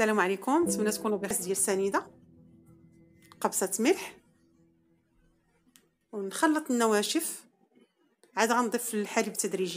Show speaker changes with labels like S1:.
S1: السلام عليكم نتمنى تكونوا بخير ديال سنيده قبصه ملح
S2: ونخلط النواشف عاد غنضيف الحليب تدريجيا